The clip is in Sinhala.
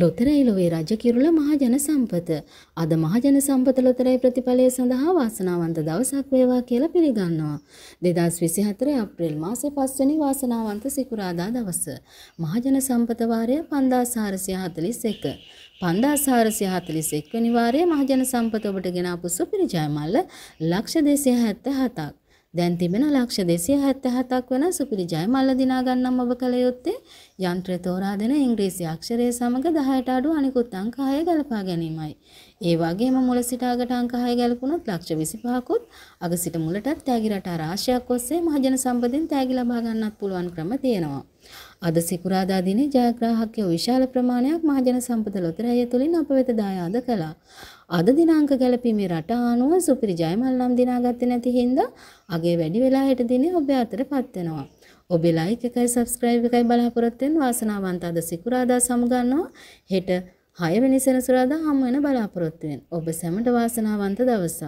ලොතරැයි ලොවේ රජ කිරුළ මහජන සම්පත. අද මහජන සම්පත ලොතරැයි ප්‍රතිඵලය සඳහා වාසනාවන්ත දවසක් වේවා කියලා පිළිගන්නවා. 2024 අප්‍රේල් මාසේ 5 වෙනි වාසනාවන්ත සිකුරාදා දවස. මහජන සම්පත වාරය 5441. 5441 වෙනි වාරයේ මහජන සම්පත ඔබට ගෙන ආපු සුපිරි ජයමල්ල ලක්ෂ 277ක්. දැන් තිබෙන ලක්ෂ 277ක් වන සුපිරි ජයමල්ල දිනා ගන්නම් ඔබ කල යුත්තේ යන්ත්‍රය තෝරා දෙන ඉංග්‍රීසි අක්ෂරය සමග 10ට අඩු අනිකුත් අංක 6 ගලපා ගැනීමයි. ඒ වගේම මුල සිට අගට අංක 6 ගලපුණොත් ලක්ෂ 25කුත් අග සිට මුලටත් තෑගි රටා රාශියක් ඔස්සේ මහජන සම්පතෙන් තෑගි ලබා ගන්නත් පුළුවන් ක්‍රම තියෙනවා. අද සිකුරාදා දිනේ ජයග්‍රාහකයෝ විශාල ප්‍රමාණයක් මහජන සම්පත ලොතරැය තුලින් අප වෙත දායාද කළා. අද දිනාංක ගැලපීමේ රට ආනුව සුපිරි ජයමල් නම් දිනාගත්තේ නැති හින්දා අගේ වැඩි වෙලා හෙට දිනේ ඔබ අතරපත් වෙනවා. ඔබේ ලයික් එකයි සබ්ස්ක්‍රයිබ් එකයි බලාපොරොත්තු වෙන වාසනාවන්ත අද සිකුරාදා සමගන්නවා. හෙට 6 වෙනි සෙනසුරාදා හමු වෙන බලාපොරොත්තු වෙන. ඔබ සැමට වාසනාවන්ත දවසක්.